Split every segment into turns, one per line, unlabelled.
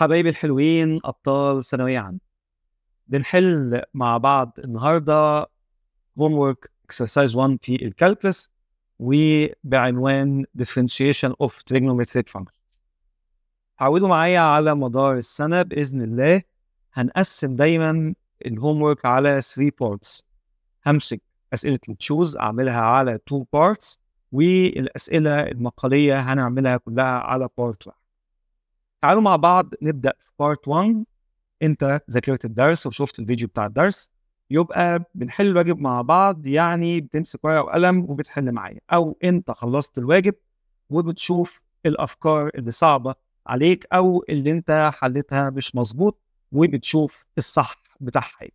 حبايبي الحلوين أبطال ثانوية عامة بنحل مع بعض النهاردة هوم ورك اكسرسايز 1 في الكالكلس وبعنوان differentiation of trigonometric functions عودوا معايا على مدار السنة بإذن الله هنقسم دايما الهوم ورك على 3 بارتس همسك أسئلة التشوز أعملها على 2 بارتس والأسئلة المقالية هنعملها كلها على بارت واحد تعالوا مع بعض نبدا في بارت 1 انت ذاكرت الدرس وشفت الفيديو بتاع الدرس يبقى بنحل الواجب مع بعض يعني بتمسك ورقه وقلم وبتحل معايا او انت خلصت الواجب وبتشوف الافكار اللي صعبه عليك او اللي انت حلتها مش مظبوط وبتشوف الصح بتاعها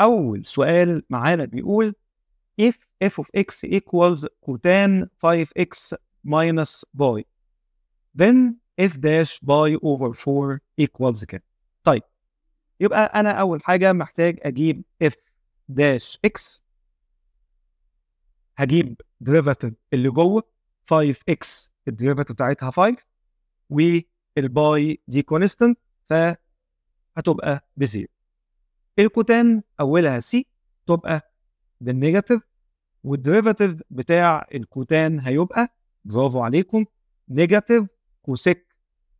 اول سؤال معانا بيقول if f of x equals cotan 5x minus y then اف داش باي اوفر 4 ايكوالز كام طيب يبقى انا اول حاجه محتاج اجيب اف داش اكس هجيب ديريفاتيف اللي جوه 5 x الديريفاتيف بتاعتها 5 والباي دي كونستنت فهتبقى بزيرو الكوتان اولها سي تبقى بالنيجاتيف والديريفاتيف بتاع الكوتان هيبقى برافو عليكم نيجاتيف كوسيك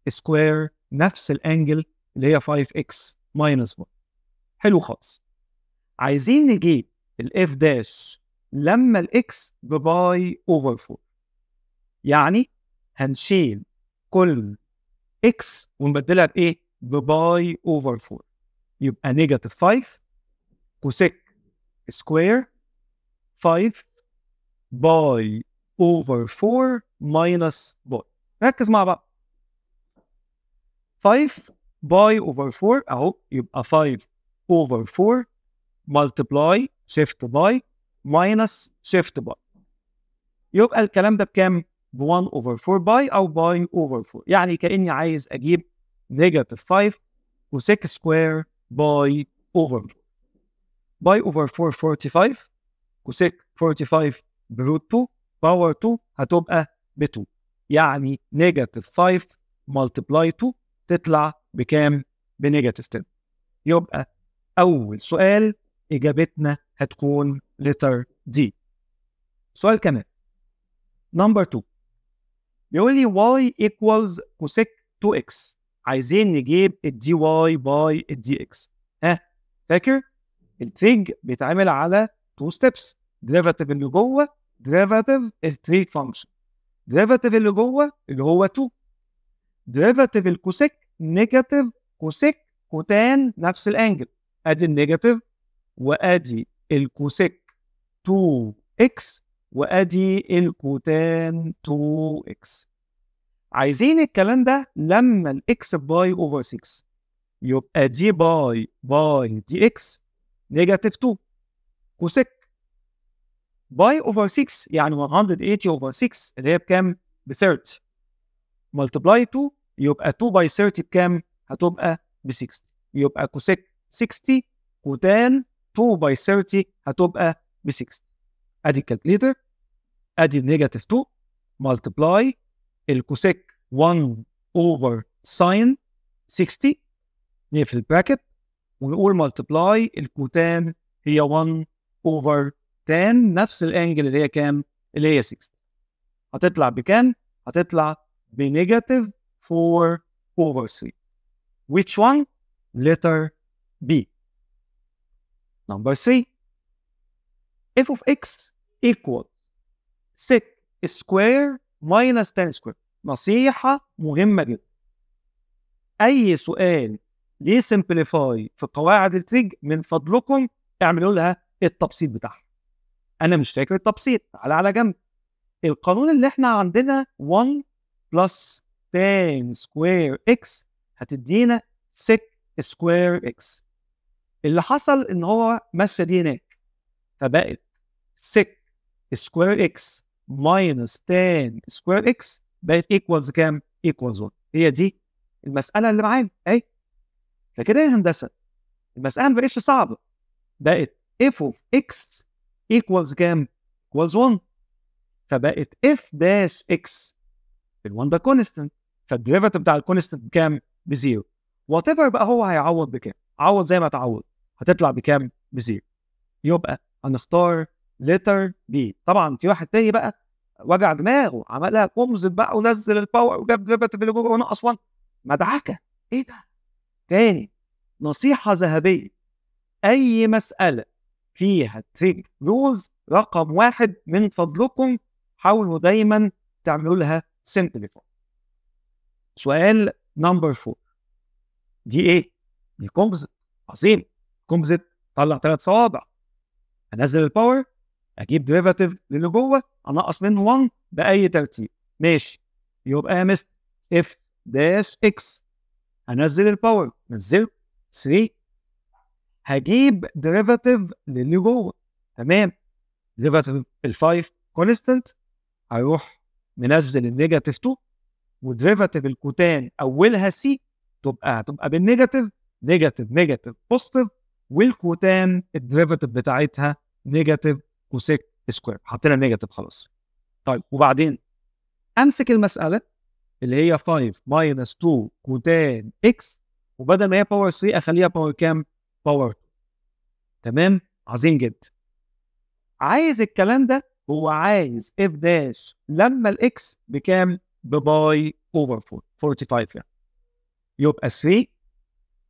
سكوير نفس الانجل اللي هي 5 x ماينس 1 حلو خالص عايزين نجيب الاف داش لما الاكس بباي اوفر 4 يعني هنشيل كل اكس ونبدلها بايه؟ بباي اوفر 4 يبقى نيجاتيف 5 كوسيك سكوير 5 باي اوفر 4 ماينس باي ركز مع بعض 5 باي اوفر 4 اهو يبقى 5 اوفر 4 ملتبلاي شيفت باي ماينس شيفت باي يبقى الكلام ده بكام؟ ب 1 اوفر 4 باي او باي اوفر 4 يعني كاني عايز اجيب نيجاتيف 5 و6 سكوير باي اوفر 4 باي اوفر 4 45 و6 45 بروت 2 باور 2 هتبقى ب 2 يعني نيجاتيف 5 ملتبلاي 2 تطلع بكام؟ بنيجاتيف 10 يبقى أول سؤال إجابتنا هتكون لتر دي سؤال كمان نمبر 2 بيقول لي y equals cosec 2x عايزين نجيب الدي واي باي الدي اكس ها فاكر التريج بيتعمل على تو ستيبس ديريفاتيف اللي جوه ديريفاتيف التريج فانكشن ديريفاتيف اللي جوه اللي هو 2 ديريفاتيف الكوسيك نيجاتيف كوسيك كوتان نفس الانجل ادي النيجاتيف وادي الكوسيك 2 اكس وادي الكوتان 2 اكس عايزين الكلام ده لما الاكس باي اوفر 6 يبقى دي باي باي دي اكس نيجاتيف 2 كوسيك باي اوفر 6 يعني 180 اوفر 6 اللي هي بكام؟ ب 30 ملتبلاي 2 يبقى 2 باي 30 بكام؟ هتبقى ب 60 يبقى كوسيك 60 وتان 2 باي 30 هتبقى ب 60 ادي الكالكليتر ادي النيجاتيف 2 ملتبلاي الكوسيك 1 اوفر ساين 60 نقفل البراكت ونقول ملتبلاي الكوتان هي 1 اوفر تان نفس الانجل اللي هي كام؟ اللي هي 60 هتطلع بكام؟ هتطلع بنيجاتيف 4 over 3. Which one? Letter B. Number 3. f of x equals 6 square minus 10 square. نصيحة مهمة جدا. أي سؤال ليه سمبليفاي في قواعد التريج من فضلكم اعملوا لها التبسيط بتاعها. أنا مش فاكر التبسيط، تعالى على جنب. القانون اللي احنا عندنا 1 بلس tan سكوير اكس هتدينا سك سكوير اكس اللي حصل ان هو مشى دي هناك فبقت سك سكوير اكس ماينس تان سكوير اكس بقت ايكوالز كام؟ ايكوالز 1 هي دي المساله اللي معانا اهي فكده يا هندسه المساله ما بقتش صعبه بقت اف اوف اكس ايكوالز كام؟ ايكوالز 1 فبقت اف داش اكس ال1 ده كونستنت فالديريفاتيف بتاع الكونستنت بكام؟ بزيرو وات ايفر بقى هو هيعوض بكام؟ عوض زي ما تعوض هتطلع بكام؟ بزيرو يبقى هنختار ليتر بي طبعا في واحد تاني بقى وجع دماغه عملها كومزت بقى ونزل الباور وجاب ديريفاتيف اللي جوه ونقص 1 مدعكه ايه ده؟ تاني نصيحه ذهبيه اي مساله فيها تريك رولز رقم واحد من فضلكم حاولوا دايما تعملوا لها سمبليفاي سؤال نمبر 4 دي ايه؟ دي كومبوزيت عظيم كومبوزيت طلع ثلاث صوابع انزل الباور اجيب ديريفاتيف للي جوه انقص منه 1 باي ترتيب ماشي يبقى يا مستر اف داش اكس انزل الباور من 3 هجيب ديريفاتيف للي جوه تمام ديريفاتيف ال5 كونستنت هروح منزل النيجاتيف 2 وديريفاتيف الكوتان اولها سي تبقى هتبقى بالنيجاتيف نيجاتيف نيجاتيف بوزيتيف والكوتان الديريفاتيف بتاعتها نيجاتيف كوسيك سكوير حطينا نيجاتيف خلاص طيب وبعدين امسك المساله اللي هي 5 ماينس 2 كوتان اكس وبدل ما هي باور 3 اخليها باور كام؟ باور 2 تمام؟ عظيم جدا عايز الكلام ده هو عايز اف داش لما الاكس بكام؟ بباي اوفر 45 يعني يبقى 3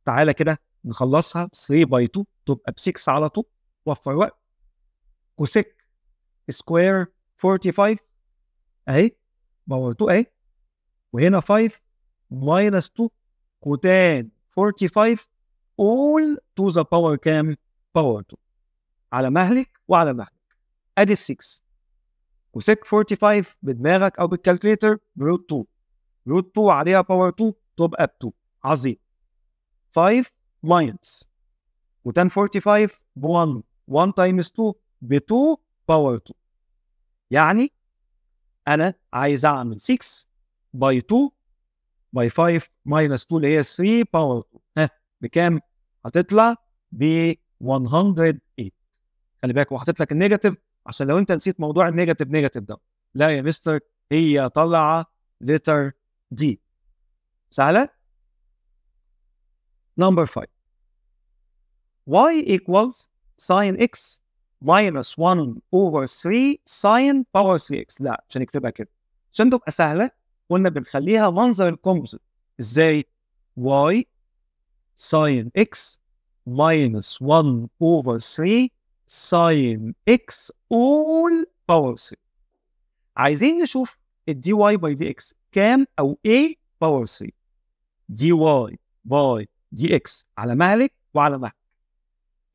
تعالى كده نخلصها 3 باي 2 تبقى ب 6 على طول وفر وقت كوسيك سكوير 45 اهي باور 2 اهي وهنا 5 ماينس 2 كوتان 45 اول تو ذا باور كام؟ باور 2 على مهلك وعلى مهلك ادي 6 وسك 45 بدماغك او بالكالكليتر بروت 2 روت 2 عليها باور 2 تبقى ب 2 عظيم 5 ماينس و1045 ب 1 1 تايمز 2 ب 2 باور 2 يعني انا عايز اعمل 6 باي 2 باي 5 ماينس 2 اللي هي 3 باور 2 ها بكام؟ هتطلع ب 108 خلي بالك هو حاطط لك النيجاتيف عشان لو انت نسيت موضوع النيجاتيف نيجاتيف ده لا يا مستر هي طالعه لتر دي سهله نمبر 5 y equals sin x minus 1 over 3 sin power 3x لا مش هنكتبها كده عشان تبقى سهله قلنا بنخليها منظر الكومبوزيت ازاي y sin x minus 1 over 3 ساين اكس اول باور 3 عايزين نشوف الدي واي باي دي اكس كام او ايه باور 3 دي واي باي دي اكس على مهلك وعلى مهلك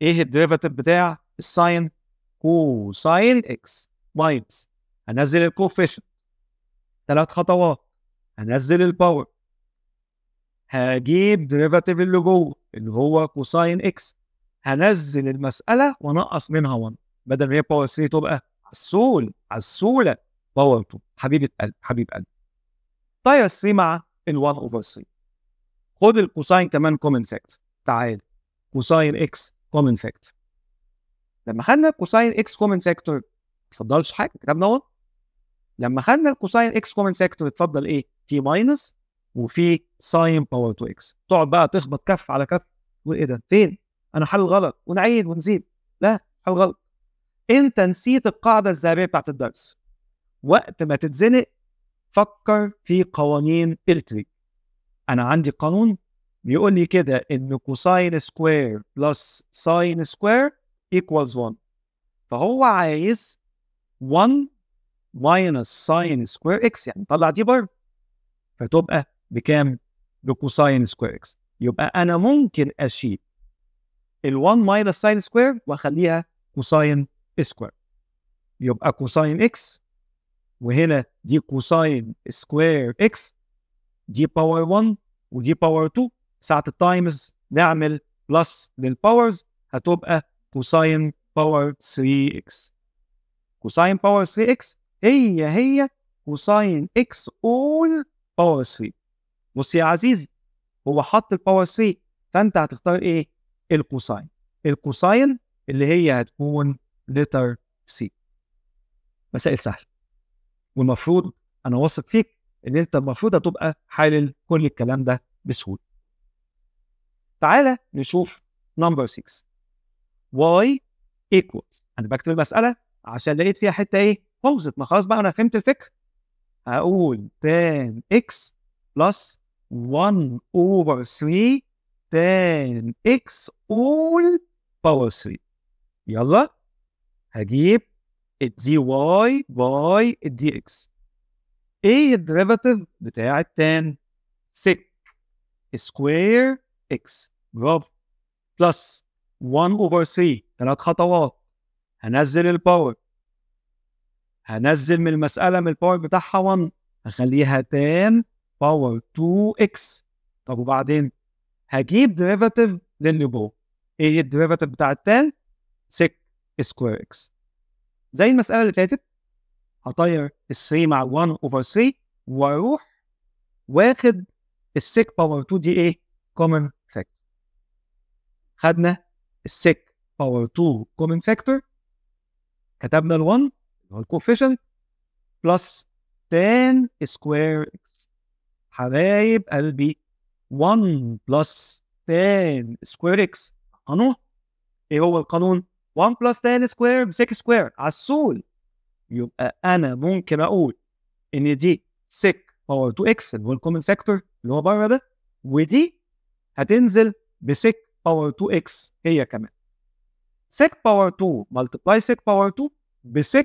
ايه الديريفاتيف بتاع الساين كوساين اكس ماينس هنزل الكوفيشنت ثلاث خطوات هنزل الباور هجيب ديريفاتيف اللي جوه اللي هو كوساين اكس هنزل المساله وانقص منها 1 بدل ما هي باور 3 تبقى عسول عسوله باور 2 حبيبه قلب حبيب قلب تاير 3 مع ال 1 اوفر 3 خد الكوساين كمان كومن فاكتور تعال كوساين اكس كومن فاكتور لما خدنا الكوساين اكس كومن فاكتور ما اتفضلش حاجه كتبنا اهو لما خدنا الكوساين اكس كومن فاكتور اتفضل ايه في ماينس وفي ساين باور 2 اكس تقعد بقى تخبط كف على كف وايه ده فين انا حل غلط ونعيد ونزيد لا حل غلط انت نسيت القاعده الذهبيه بتاعت الدرس وقت ما تتزنق فكر في قوانين التري انا عندي قانون بيقول لي كده ان كوساين سكوير بلس ساين سكوير ايكوالز 1 فهو عايز 1 ماينس ساين سكوير اكس يعني طلع دي بره فتبقى بكام؟ بكوساين سكوير اكس يبقى انا ممكن اشيل ال1 ماينس ساين سكوير واخليها كوساين سكوير يبقى كوساين اكس وهنا دي كوساين سكوير اكس دي باور 1 ودي باور 2 ساعة التايمز نعمل بلس للباورز هتبقى كوساين باور 3 اكس كوساين باور 3 اكس هي هي كوساين اكس اول باور 3 بص يا عزيزي هو حط الباور 3 فانت هتختار ايه الكوساين الكوساين اللي هي هتكون لتر سي مسائل سهله والمفروض انا واثق فيك ان انت المفروض هتبقى حالل كل الكلام ده بسهوله تعالى نشوف نمبر 6 واي ايكوال انا بكتب المساله عشان لقيت فيها حته ايه فوزت ما خلاص بقى انا فهمت الفكر هقول tan x plus 1 over 3 تان اكس اول باور 3 يلا هجيب الدي واي باي الدي اكس ايه الديريفاتيف بتاع التان سك سكوير اكس برافو بلس 1 اوفر 3 ثلاث خطوات هنزل الباور هنزل من المساله من الباور بتاعها 1 هخليها تان باور 2 اكس طب وبعدين هجيب ديريفاتيف للنبو ايه الديريفاتيف بتاع التان سك سكوير اكس زي المساله اللي فاتت هطير ال 3 مع 1 اوفر 3 واروح واخد السك باور 2 دي ايه كومن فاكتور خدنا السك باور 2 كومن فاكتور كتبنا ال 1 اللي هو الكوفيشنت بلس 10 سكوير اكس حبايب قلبي 1 بلس تان سكوير اكس قانون ايه هو القانون 1 بلس تان سكوير ب 6 سكوير عسول يبقى انا ممكن اقول ان دي 6 باور 2 اكس اللي هو الكومن فاكتور اللي هو بره ده ودي هتنزل ب 6 باور 2 اكس هي كمان 6 باور 2 ملتبلاي 6 باور 2 ب 6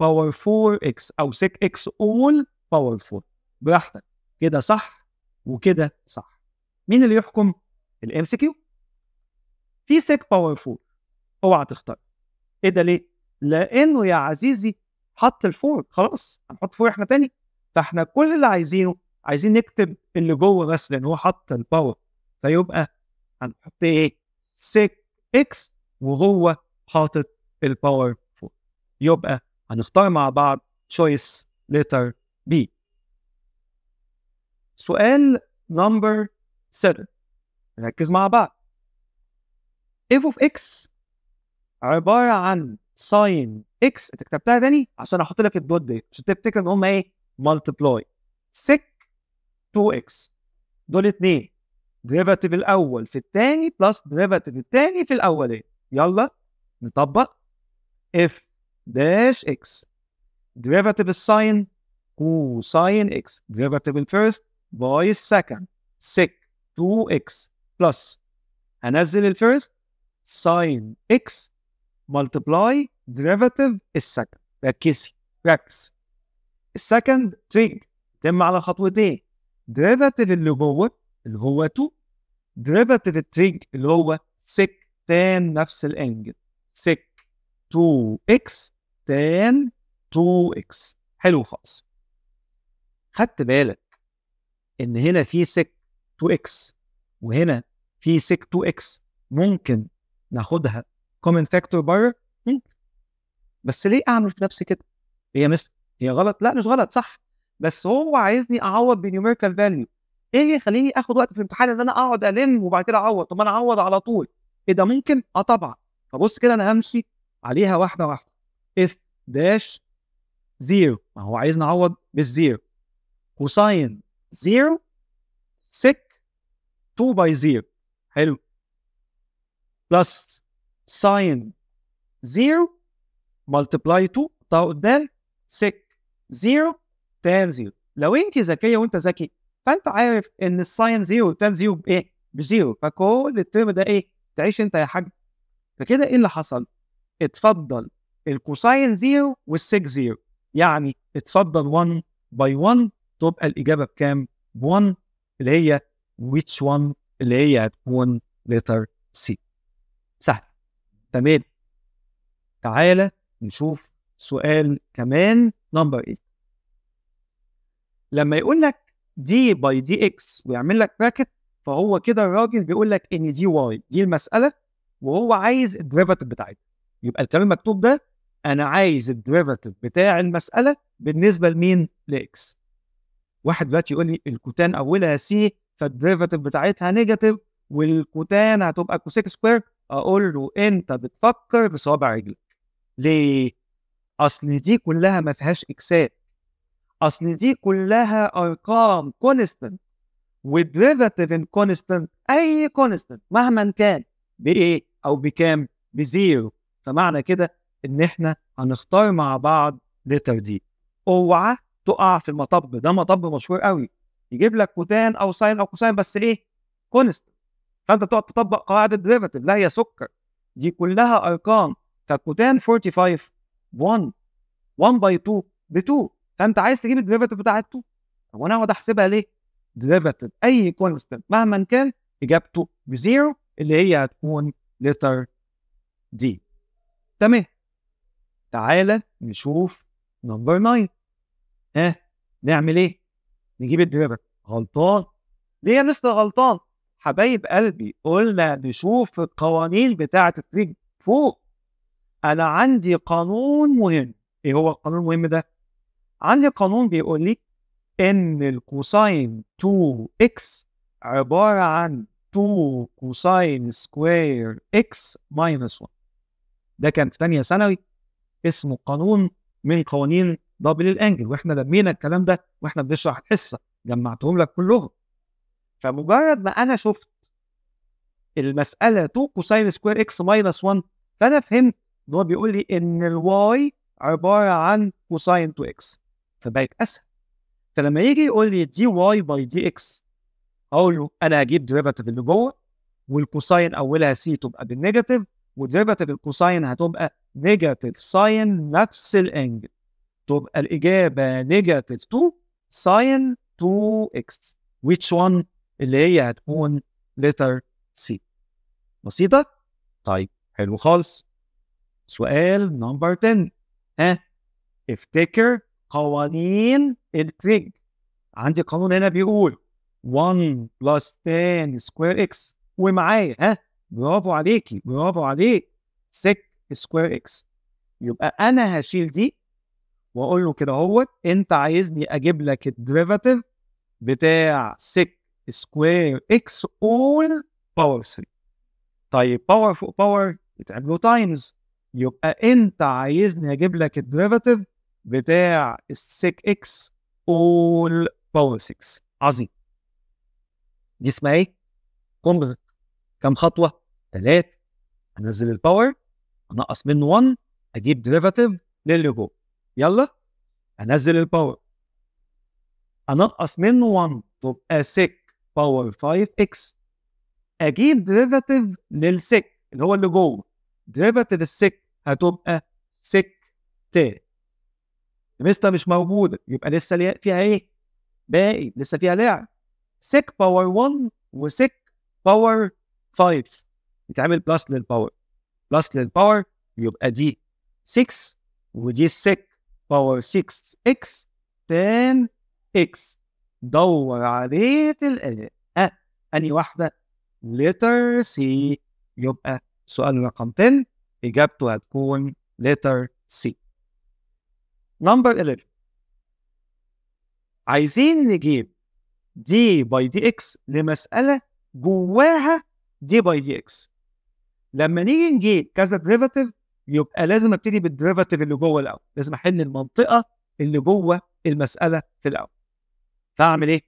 باور 4 اكس او 6 اكس اول باور 4 براحتك كده صح وكده صح مين اللي يحكم الام سي كيو في سيك باور فور اوعى تختار ايه ده ليه لانه يا عزيزي حط الفور خلاص هنحط فور احنا تاني فاحنا كل اللي عايزينه عايزين نكتب اللي جوه بس لان هو حط الباور فيبقى هنحط ايه سيك اكس وهو حاطط الباور فور يبقى هنختار مع بعض تشويس ليتر بي سؤال نمبر 7 ركز مع بعض f of x عبارة عن ساين x انت كتبتها تاني عشان احط لك الدوت ديت عشان تفتكر ان هم ايه ملتبلاي سك 2x دول اتنين ديريفاتيف الاول في الثاني بلس ديريفاتيف الثاني في الاولاني يلا نطبق f داش x ديريفاتيف الساين كوساين x ديريفاتيف الفيرست باي السكند سيك 2x بلس هنزل الفيرست ساين x ملتبلاي ديريفاتيف السكند ركزي ركز السكند تريك تم على خطوتين ديريفاتيف اللي جوه اللي هو 2 ديريفاتيف التريك اللي هو سيك تان نفس الانجل سيك 2x تان 2x حلو خالص خدت بالك ان هنا في سك 2 اكس وهنا في سك 2 اكس ممكن ناخدها كومن فاكتور بره ممكن بس ليه اعمل في نفسي كده؟ هي مس هي غلط؟ لا مش غلط صح بس هو عايزني اعوض بنيوميريكال فاليو ايه اللي يخليني اخد وقت في الامتحان ان انا اقعد الم وبعد كده اعوض طب انا اعوض على طول ايه ده ممكن؟ اه طبعا فبص كده انا همشي عليها واحده واحده اف داش زيرو ما هو عايزني اعوض بالزيرو كوساين 0 سك 2 باي 0 حلو بلس ساين 0 ملتبلاي 2 طاو قدام سك 0 تان 0 لو انت ذكيه وانت ذكي فانت عارف ان الساين 0 تان 0 بايه؟ بزيرو فكل الترم ده ايه؟ تعيش انت يا حاج فكده ايه اللي حصل؟ اتفضل الكوساين 0 والسيك 0 يعني اتفضل 1 باي 1 تبقى الاجابه بكام؟ 1 اللي هي which one اللي هي هتكون letter C سهل تمام تعالى نشوف سؤال كمان نمبر 8 لما يقول لك دي باي دي اكس ويعمل لك براكت فهو كده الراجل بيقول لك ان دي واي دي المساله وهو عايز الديريفاتيف بتاعتها يبقى الكلام المكتوب ده انا عايز الديريفاتيف بتاع المساله بالنسبه لمين لاكس واحد دلوقتي يقول لي الكوتان اولها سي فالدريفاتيف بتاعتها نيجاتيف والكوتان هتبقى كوسيك سكوير اقول له انت بتفكر بصوابع رجلك ليه؟ اصل دي كلها ما فيهاش اكسات اصل دي كلها ارقام كونستنت ودريفاتيف ان كونستنت اي كونستنت مهما كان بايه او بكام بزيرو فمعنى كده ان احنا هنختار مع بعض لتر دي اوعى تقع في المطب ده مطب مشهور قوي يجيب لك كوتان او ساين او كوساين بس ايه كونست فانت تقعد تطبق قاعده ديريفاتيف لا هي سكر دي كلها ارقام فالكوتان 45 1 1 باي 2 ب 2 فانت عايز تجيب الديريفاتيف بتاع 2 طب وانا اقعد احسبها ليه؟ ديريفاتيف اي كونستنت مهما كان اجابته بزيرو اللي هي هتكون لتر دي تمام تعالى نشوف نمبر 9 ها نعمل ايه؟ نجيب الدريبل غلطان ليه يا مستر غلطان؟ حبايب قلبي قلنا نشوف القوانين بتاعة التريج فوق أنا عندي قانون مهم إيه هو القانون المهم ده؟ عندي قانون بيقول لي إن الكوساين 2x عبارة عن 2 كوساين سكوير x ماينس 1 ده كان في تانية ثانوي اسمه قانون من قوانين دبل الانجل واحنا لمينا الكلام ده واحنا بنشرح الحصه جمعتهم لك كلهم فمجرد ما انا شفت المساله 2 كوساين سكوير اكس ماينس 1 فانا فهمت ان هو بيقول لي ان الواي عباره عن كوساين 2 اكس فبقت اسهل فلما يجي يقول لي دي واي باي دي اكس اقول له انا هجيب ديريفاتيف اللي جوه والكوساين اولها سي تبقى بالنيجاتيف وديريفاتيف الكوساين هتبقى نيجاتيف ساين نفس الانجل تبقى الإجابة نيجاتيف 2 ساين 2 اكس ويتش 1 اللي هي هتكون لتر سي بسيطة؟ طيب حلو خالص سؤال نمبر 10 ها افتكر قوانين التريج عندي قانون هنا بيقول 1 بلس 10 سكوير اكس ومعايا ها برافو عليكي برافو عليك 6 سكوير اكس يبقى انا هشيل دي واقول له كده هو انت عايزني اجيب لك الديريفاتيف بتاع سك سكوير اكس اول باور 3 طيب باور فوق باور يتعمل له تايمز يبقى انت عايزني اجيب لك الديريفاتيف بتاع سيك اكس اول باور 6 عظيم دي اسمها ايه؟ كومبوزيت كم خطوه؟ ثلاث انزل الباور انقص منه 1 اجيب ديريفاتيف للي جوه يلا انزل الباور انقص منه 1 تبقى سيك باور 5 اكس اجيب ديريفاتيف للسيك اللي هو اللي جوه ديريفاتيف السيك هتبقى سيك تاني مستر مش موجوده يبقى لسه فيها ايه؟ باقي لسه فيها لعب سيك باور 1 وسيك باور 5 يتعمل بلس للباور بلس للباور يبقى دي 6 ودي 6 باور 6 اكس 10 اكس دور عليه تلقاه أه. اني واحده لتر سي يبقى سؤال رقم 10 اجابته هتكون لتر سي نمبر 11 عايزين نجيب دي باي دي اكس لمساله جواها دي باي دي اكس لما نيجي نجيب كذا ديريفاتيف يبقى لازم ابتدي بالدريفاتيف اللي جوه الاول لازم احل المنطقه اللي جوه المساله في الاول فاعمل ايه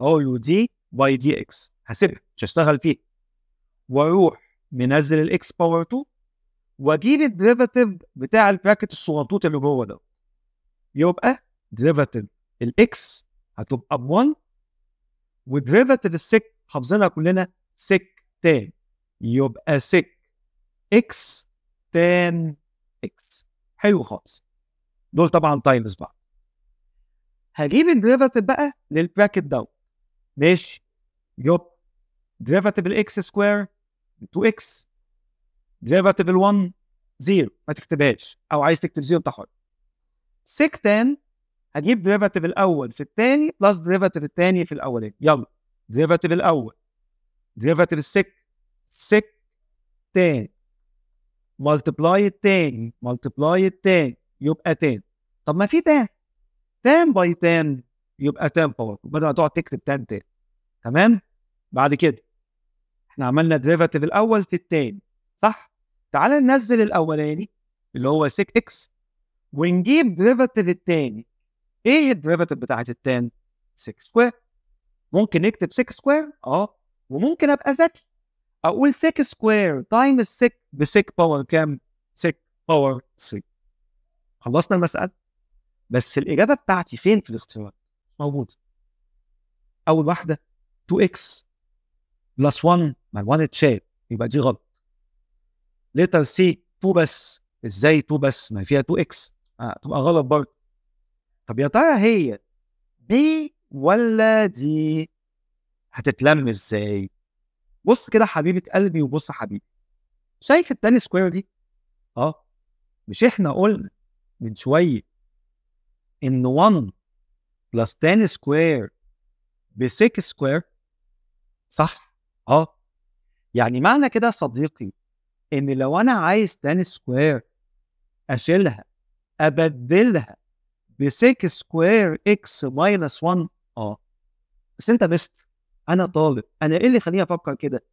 او يو دي باي دي اكس هسيبها مش هشتغل فيه واروح منزل الاكس باور 2 واجيب الدريفاتيف بتاع البراكت الصغنطوط اللي جوه ده يبقى دريفاتيف الاكس هتبقى ب 1 ودريفاتيف السك حافظينها كلنا سك تاني يبقى سك اكس 10 اكس حلو خالص دول طبعا تايمز بعض هجيب الديريفاتيف بقى للبراكت دوت ماشي يب ديريفاتيف الاكس سكوير 2 اكس ديريفاتيف ال1 0 ما تكتبهاش او عايز تكتب 0 انت حر سيك تان هجيب ديريفاتيف الاول في الثاني بلس ديريفاتيف الثاني في الاولاني يلا ديريفاتيف الاول ديريفاتيف السك سك تاني ملتبلاي التاني ملتبلاي التاني يبقى 10 طب ما في 10 10 باي 10 يبقى 10 باور بدل ما تقعد تكتب 10 10 تمام بعد كده احنا عملنا ديريفاتيف الاول في التاني صح تعال ننزل الاولاني اللي هو 6 اكس ونجيب ديريفاتيف التاني ايه الديريفاتيف بتاعت التان 6 سكوير ممكن نكتب 6 سكوير اه وممكن ابقى ذكي اقول سيك سكوير تايم السيك بسيك باور كام؟ سيك باور 3 خلصنا المساله بس الاجابه بتاعتي فين في الاختيارات؟ مش موجوده اول واحده 2x بلس 1 ما 1 اتشال يبقى دي غلط ليتر سي 2 بس ازاي 2 بس ما فيها 2 اكس آه. تبقى غلط برضه طب يا ترى هي دي ولا دي هتتلم ازاي بص كده حبيبه قلبي وبص حبيبي شايف التاني سكوير دي اه مش احنا قلنا من شويه ان 1 بلس 10 سكوير ب 6 سكوير صح اه يعني معنى كده صديقي ان لو انا عايز 10 سكوير اشيلها ابدلها ب 6 سكوير اكس ماينس 1 اه بس انت بس انا طالب انا ايه اللي يخليني افكر كده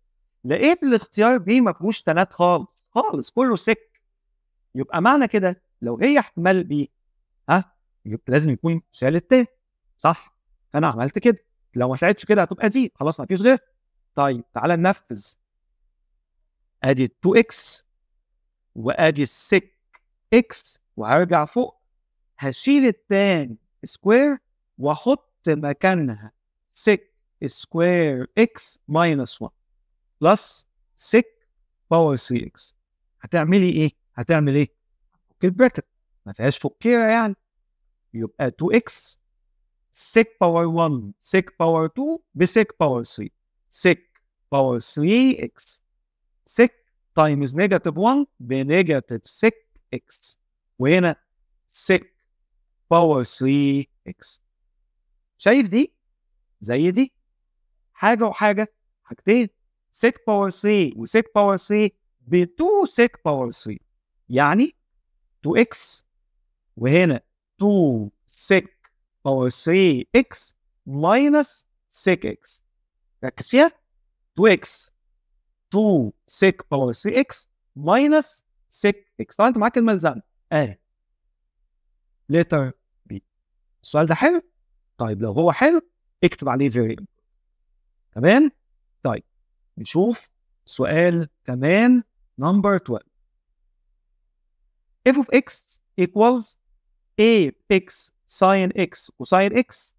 لقيت الاختيار بي ما فيهوش ثلاث خالص خالص كله سك يبقى معنى كده لو هي احتمال بي ها يبقى لازم يكون ثالث ت صح فانا عملت كده لو ما طلعتش كده هتبقى دي خلاص ما فيش غير طيب تعالى ننفذ ادي 2 اكس وادي السك اكس وهرجع فوق هشيل التاني سكوير واحط مكانها سك سكوير اكس ماينس 1 بلس سك باور 3 اكس هتعملي ايه؟ هتعمل ايه؟ فك البراكت ما فيهاش فكيره يعني يبقى 2 اكس سك باور 1 سك باور 2 بسك باور 3 سك باور 3 اكس سك تايمز نيجاتيف 1 بنيجاتيف 6 اكس وهنا 6 باور 3 اكس شايف دي زي دي حاجه وحاجه حاجتين 6 باور 3 و6 باور 3 ب 2 6 باور 3 يعني 2 اكس وهنا 2 6 باور 3 اكس ماينس 6 اكس ركز فيها 2 اكس 2 6 باور 3 اكس ماينس 6 اكس طبعا انت معاك الملزمه اهي لتر بي السؤال ده حلو طيب لو هو حلو اكتب عليه فيريبل تمام طيب نشوف سؤال كمان نمبر 12 f of x equals a x sin x cosine x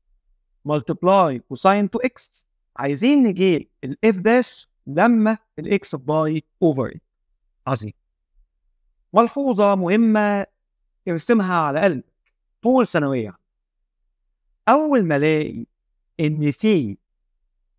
multiply cosine to x عايزين نجيب ال f dash لما ال x باي over it عظيم ملحوظة مهمة ارسمها على قلب طول ثانوية أول ما ألاقي إن في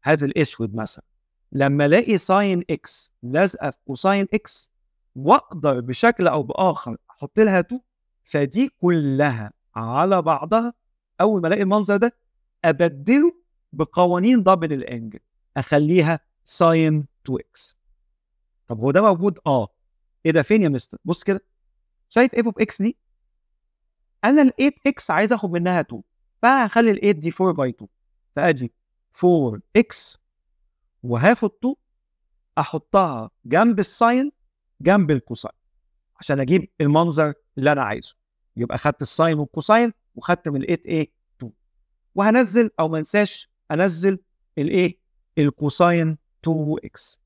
هذا الاسود مثلا لما الاقي ساين اكس لازقه في كوساين اكس واقدر بشكل او باخر احط لها 2 فدي كلها على بعضها اول ما الاقي المنظر ده ابدله بقوانين دبل الانجل اخليها ساين 2 اكس طب هو ده موجود اه ايه ده فين يا مستر بص كده شايف اف اوف اكس دي انا ال 8 اكس عايز اخد منها 2 فهخلي ال 8 دي 4 باي 2 فادي 4 اكس وهاخد 2 احطها جنب الساين جنب الكوساين عشان اجيب المنظر اللي انا عايزه يبقى خدت الساين والكوساين وخدت من الايت ايه 2 وهنزل او ما انساش انزل الايه الكوساين 2 اكس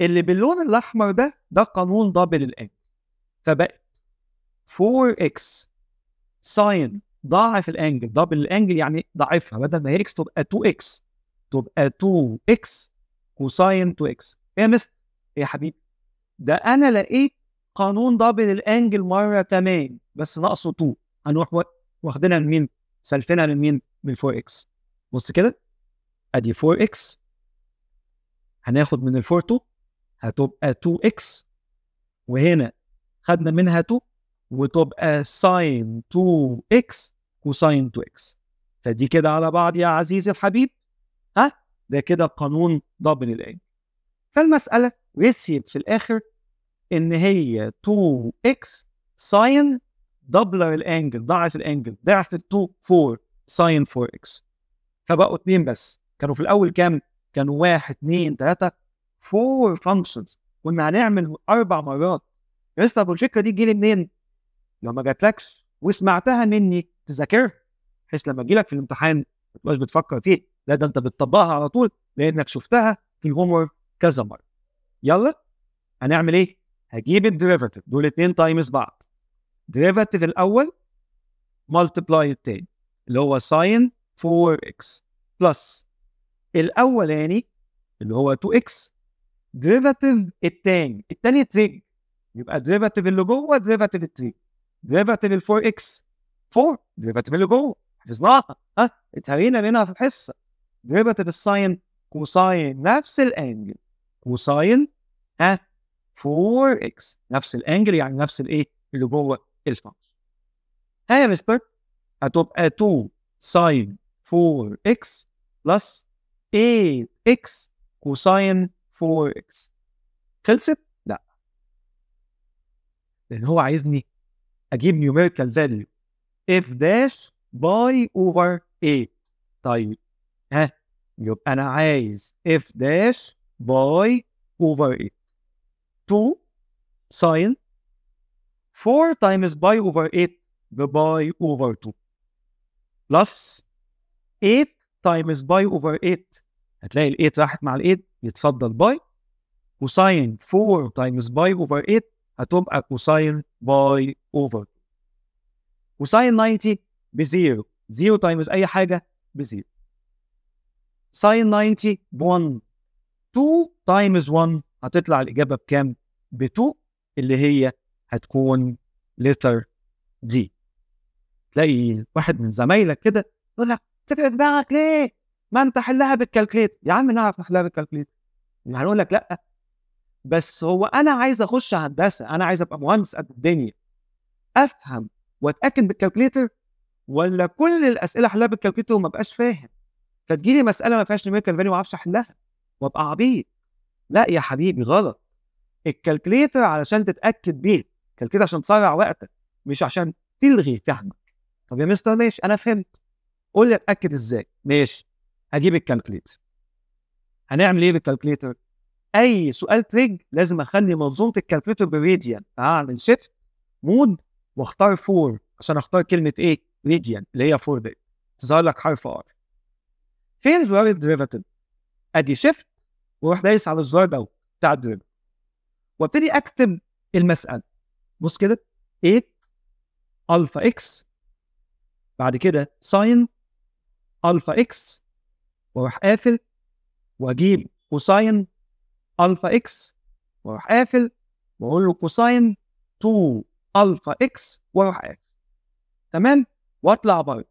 اللي باللون الاحمر ده ده قانون دبل الان فبقت 4 x ساين ضاعف الانجل دبل الانجل يعني ضاعفها بدل ما هي اكس تبقى 2 اكس تبقى 2 اكس كوساين 2 اكس ايه يا مستر ايه يا حبيبي ده انا لقيت قانون دبل الانجل مره تمام بس ناقصه 2 هنروح واخدينها من مين؟ سالفينها من مين؟ من 4 اكس بص كده ادي 4 اكس هناخد من ال 4 2 هتبقى 2 اكس وهنا خدنا منها 2 وتبقى ساين 2 اكس كوساين 2 اكس فدي كده على بعض يا عزيزي الحبيب ها ده كده قانون دبل الان فالمسألة رسيت في الآخر إن هي 2 اكس ساين دبلر الانجل ضعف الانجل ضعف ال 2 4 ساين 4 اكس فبقوا اثنين بس كانوا في الاول كام؟ كانوا واحد اثنين ثلاثه 4 فانكشنز كنا هنعمل اربع مرات يا اسطى الفكره دي جيلي منين؟ لو ما جاتلكش وسمعتها مني تذاكرها بحيث لما تجيلك في الامتحان ما تبقاش بتفكر فيه لا ده انت بتطبقها على طول لانك شفتها في الهوم كذا مره يلا هنعمل ايه هجيب الديريفاتيف دول اتنين تايمز بعض ديريفاتيف الاول مالتبلاي التاني اللي هو ساين 4 اكس بلس الاولاني اللي هو 2 اكس ديريفاتيف التاني التاني تريج يبقى ديريفاتيف اللي جوه ديريفاتيف التريج ال 4 اكس 4 ديريفاتيف اللي جوه حفظناها ها اتهرينا منها في الحصه ديريفاتيف الساين كوساين نفس الانجل كوساين ها 4 اكس نفس الانجل يعني نفس الايه اللي جوه الفانكشن ها يا مستر هتبقى 2 ساين 4 اكس بلس 8 اكس كوساين 4 اكس خلصت؟ لا لان هو عايزني اجيب نيوميريكال فاليو اف داش باي اوفر 8 طيب ها يبقى انا عايز اف داش باي اوفر 8 2 ساين 4 تايمز باي اوفر 8 بباي اوفر 2 بلس 8 تايمز باي اوفر 8 هتلاقي ال 8 راحت مع ال 8 يتفضل باي وساين 4 تايمز باي اوفر 8 هتبقى كوساين باي اوفر كوساين 90 بزيرو زيرو تايمز اي حاجه بزيرو ساين 90 ب 1 2 تايمز 1 هتطلع الاجابه بكام؟ ب 2 اللي هي هتكون لتر دي تلاقي واحد من زمايلك كده يقول لك تفعل دماغك ليه؟ ما انت حلها بالكالكليت يا عم نعرف نحلها بالكالكليت هنقول لك لا بس هو انا عايز اخش هندسه انا عايز ابقى مهندس قد الدنيا افهم واتاكد بالكالكوليتر ولا كل الاسئله احلها بالكالكوليتر وما بقاش فاهم فتجيلي مساله ما فيهاش نيميكال فاليو ما اعرفش احلها وابقى عبيط لا يا حبيبي غلط الكالكوليتر علشان تتاكد بيه الكالكوليتر عشان تسرع وقتك مش عشان تلغي فهمك طب يا مستر ماشي انا فهمت قول لي اتاكد ازاي ماشي هجيب الكالكوليتر هنعمل ايه بالكالكوليتر اي سؤال تريج لازم اخلي منظومه الكالكوليتر بريديان اعمل شيفت مود واختار فور عشان اختار كلمه ايه؟ ريديان اللي هي فور دي تظهر لك حرف ار فين زرار الدريفاتيف؟ ادي شيفت واروح دايس على الزرار ده بتاع الدريفاتيف وابتدي اكتب المساله بص كده 8 الفا اكس بعد كده ساين الفا اكس واروح قافل واجيب كوساين الفا اكس واروح قافل واقول له كوساين 2 الفا اكس واروح قافل تمام واطلع بره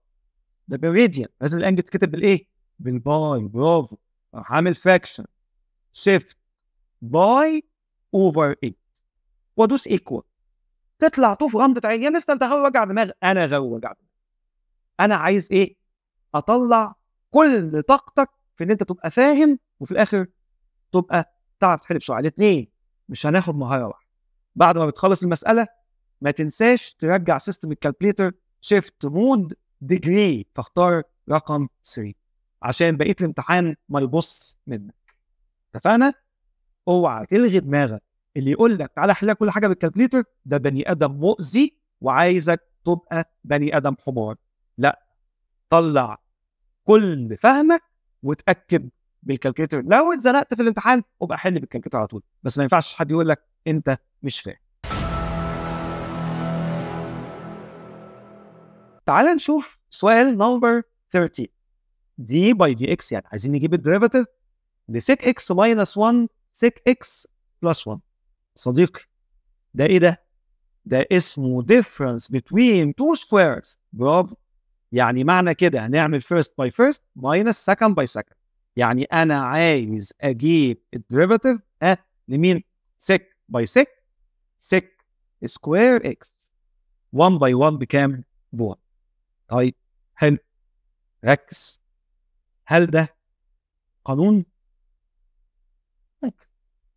ده بالريديان لازم الانجل تتكتب بالايه؟ بالباي برافو راح عامل فراكشن شيفت باي اوفر 8 وادوس ايكوال تطلع طوف غمضة عين يا مستر انت غير وجع دماغ انا غير وجع دماغ انا عايز ايه؟ اطلع كل طاقتك في ان انت تبقى فاهم وفي الاخر تبقى تعرف تحل بسرعه الاثنين مش هناخد مهاره واحده بعد ما بتخلص المساله ما تنساش ترجع سيستم الكالكليتر شيفت مود ديجري فاختار رقم 3 عشان بقيه الامتحان ما يبص منك اتفقنا اوعى تلغي دماغك اللي يقول لك تعالى احل كل حاجه بالكالكليتر ده بني ادم مؤذي وعايزك تبقى بني ادم حمار لا طلع كل فهمك وتاكد بالكالكليتر لو اتزنقت في الامتحان ابقى حل بالكالكليتر على طول بس ما ينفعش حد يقول لك انت مش فاهم تعال نشوف سؤال نمبر 13 دي باي دي اكس يعني عايزين نجيب الديريفاتيف 6 اكس ماينس 1 سيك اكس بلس 1 صديقي ده ايه ده؟ ده اسمه ديفرنس بتوين تو سكويرز برافو يعني معنى كده هنعمل فيرست باي فيرست ماينس سكند باي سكند يعني انا عايز اجيب الديريفاتيف ها لمين سيك باي سيك سيك سكوير اكس 1 باي 1 بكام ب 1 طيب حلو ركز هل ده قانون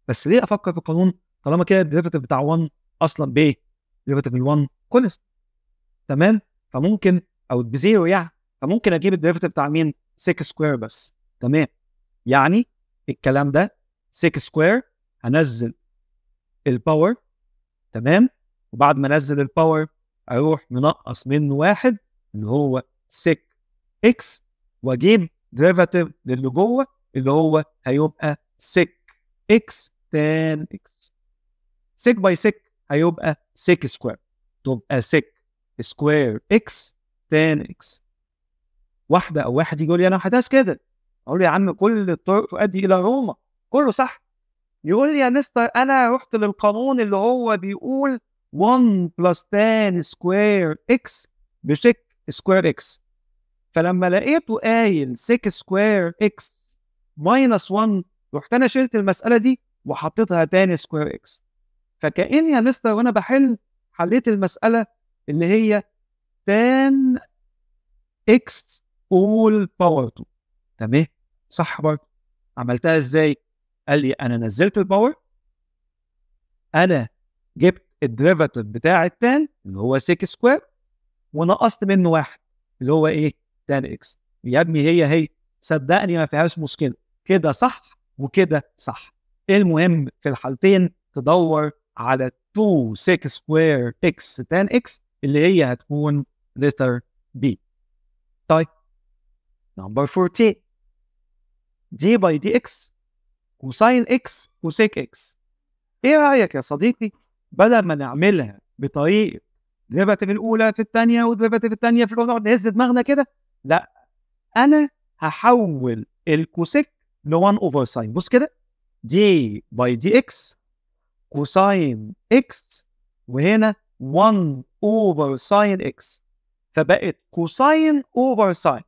بس ليه افكر في القانون طالما كده الديريفاتيف بتاع 1 اصلا بايه ديريفاتيف ال 1 خلص تمام فممكن او بزيرو يعني فممكن اجيب الديريفاتيف بتاع مين 6 سكوير بس تمام يعني الكلام ده 6 سكوير هنزل الباور تمام وبعد ما انزل الباور اروح منقص منه واحد اللي هو 6 اكس واجيب ديريفاتيف للي جوه اللي هو هيبقى 6 اكس تان اكس 6 باي 6 هيبقى 6 سكوير تبقى 6 سكوير اكس تان اكس واحده او واحد يقول لي انا ما كده اقول له يا عم كل الطرق تؤدي الى روما كله صح يقول لي يا مستر انا رحت للقانون اللي هو بيقول 1 بلس 10 سكوير اكس بشك سكوير اكس فلما لقيته قايل 6 سكوير اكس ماينس 1 رحت انا شلت المساله دي وحطيتها تاني سكوير اكس فكان يا مستر وانا بحل حليت المساله اللي هي تان اكس اول باور 2 تمام صح برضه عملتها ازاي قال لي انا نزلت الباور انا جبت الديريفاتيف بتاع التان اللي هو 6 سكوير ونقصت منه واحد اللي هو ايه 10 اكس يا ابني هي هي صدقني ما فيهاش مشكله كده صح وكده صح المهم في الحالتين تدور على 2 6 سكوير اكس 10 اكس اللي هي هتكون لتر بي طيب نمبر 14 دي باي دي اكس وساين اكس وسيك اكس ايه رايك يا صديقي بدل ما نعملها بطريقه في الاولى في الثانيه في الثانيه في الاولى نهز دماغنا كده لا انا هحول الكوسيك ل 1 اوفر ساين بص كده دي باي دي اكس كوساين اكس وهنا 1 اوفر ساين اكس فبقت كوساين اوفر ساين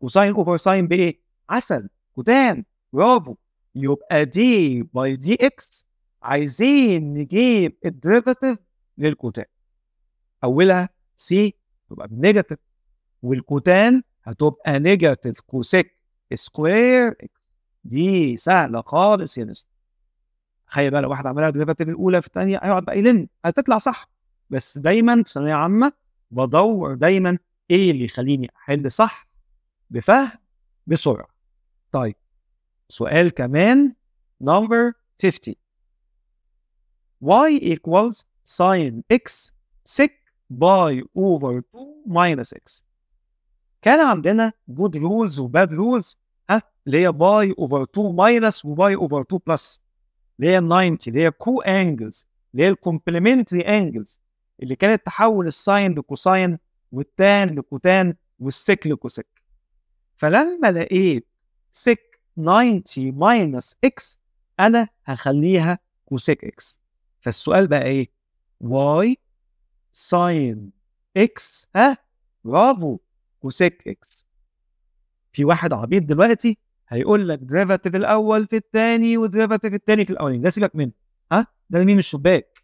كوساين اوفر ساين بايه؟ عسل وتان برافو يبقى دي باي دي اكس عايزين نجيب الديريفاتيف للكوتان اولها سي تبقى بنيجاتيف والكوتان هتبقى نيجاتيف كوسيك سكوير اكس دي سهله خالص يا مستر تخيل بقى لو واحد عملها ديريفاتيف الاولى في الثانيه هيقعد بقى يلم هتطلع صح بس دايما في ثانويه عامه بدور دايما ايه اللي يخليني احل صح بفهم بسرعه طيب سؤال كمان number 50 y equals sin x sec by over 2 minus x كان عندنا good rules و bad rules ها اللي هي باي اوفر 2 ماينس وباي اوفر 2 بلس اللي هي 90 اللي هي كو انجلز اللي هي الكومبلمنتري انجلز اللي كانت تحول الساين لكوساين والتان لكوتان والسك لكوسك فلما لقيت سك 90 ماينس اكس انا هخليها كوسيك اكس فالسؤال بقى ايه واي ساين اكس ها برافو كوسيك اكس في واحد عبيط دلوقتي هيقول لك ديريفاتيف الاول في الثاني وديريفاتيف الثاني في الاولاني ده سيبك منه ها ده مين الشباك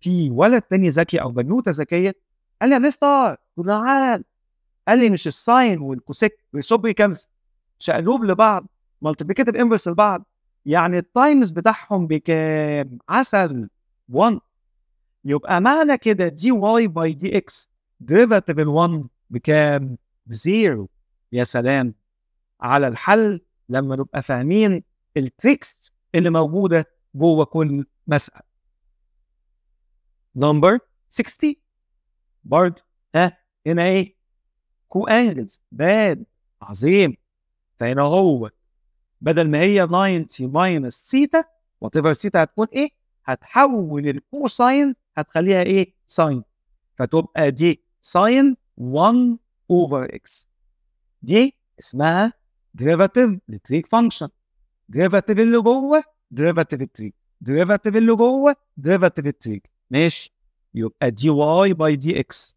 في ولد تاني ذكي او بنوته ذكيه قال لي يا مستر تعال قال لي مش الساين والكوسيك ريسوبري يكنسل شقلوب لبعض مالتيبليكاتيف انفرس لبعض يعني التايمز بتاعهم بكام عسل 1 يبقى معنى كده دي واي باي دي اكس ديريفاتيف ال1 بكام بزيرو يا سلام على الحل لما نبقى فاهمين التريكس اللي موجوده جوه كل مساله نمبر 60 برضه ها هنا ايه كو انجلز باد عظيم فهنا هو بدل ما هي 90 ماينس سيتا وات ايفر سيتا هتكون ايه هتحول الكوساين هتخليها ايه ساين فتبقى دي ساين 1 اوفر اكس دي اسمها ديريفاتيف لتريك فانكشن ديريفاتيف اللي جوه ديريفاتيف التريك ديريفاتيف اللي جوه ديريفاتيف التريك ماشي يبقى دي واي باي دي اكس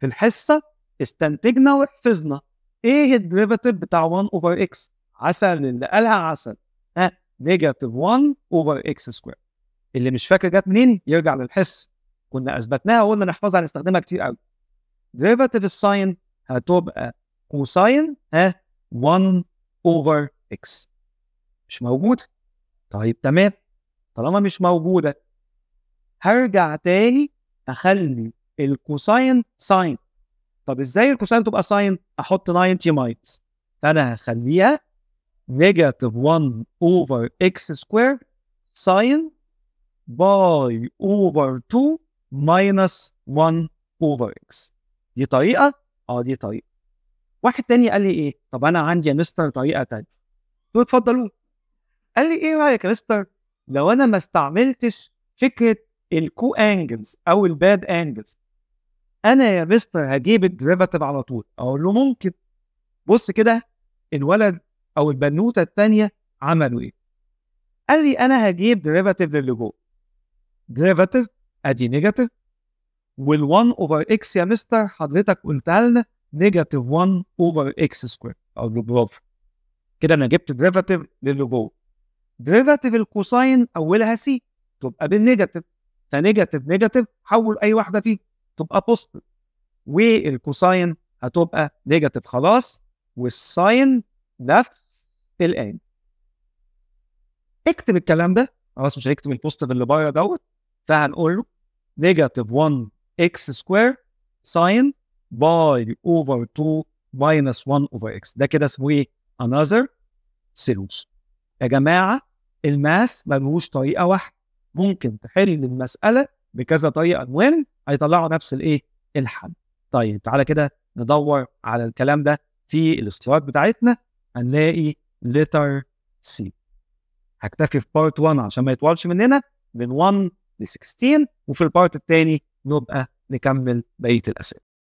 في الحصه استنتجنا وحفظنا ايه الديريفاتيف بتاع 1 اوفر اكس عسل اللي قالها عسل ها نيجاتيف 1 اوفر اكس سكوير اللي مش فاكر جت منين يرجع للحس كنا اثبتناها وقلنا نحفظها نستخدمها كتير قوي ديريفاتيف الساين هتبقى كوساين ها 1 اوفر اكس مش موجود طيب تمام طالما مش موجوده هرجع تاني اخلي الكوساين ساين طب ازاي الكوساين تبقى ساين احط 90 ماينس فانا هخليها نيجاتيف 1 اوفر اكس سكوير ساين باي اوفر 2 ماينس 1 اوفر اكس دي طريقه اه دي طريقه واحد تاني قال لي ايه طب انا عندي يا مستر طريقه تانية قلت له اتفضلوا قال لي ايه رايك يا مستر لو انا ما استعملتش فكره الكو انجلز او الباد انجلز انا يا مستر هجيب الدريفاتيف على طول اقول له ممكن بص كده الولد او البنوته الثانيه عملوا ايه قال لي انا هجيب دريفاتيف للي جوه دريفاتيف ادي نيجاتيف وال1 اوفر اكس يا مستر حضرتك قلتها لنا نيجاتيف 1 اوفر اكس سكوير اقول له برافو كده انا جبت دريفاتيف للي جوه دريفاتيف الكوساين اولها سي تبقى بالنيجاتيف فنيجاتيف نيجاتيف حول اي واحده فيه تبقى بوزيتيف والكوساين هتبقى نيجاتيف خلاص والساين نفس الان اكتب الكلام ده خلاص مش هنكتب البوزيتيف اللي بره دوت فهنقول له نيجاتيف 1 اكس سكوير ساين باي اوفر 2 ماينس 1 اوفر اكس ده كده اسمه ايه؟ انذر solution يا جماعه الماس ملهوش طريقه واحده ممكن تحل المساله بكذا طريقه المهم هيطلعوا نفس الايه الحل طيب تعالى كده ندور على الكلام ده في الاختيارات بتاعتنا هنلاقي letter C هكتفي في بارت 1 عشان ما يطولش مننا من 1 ل 16 وفي البارت الثاني نبقى نكمل بقيه الاسئله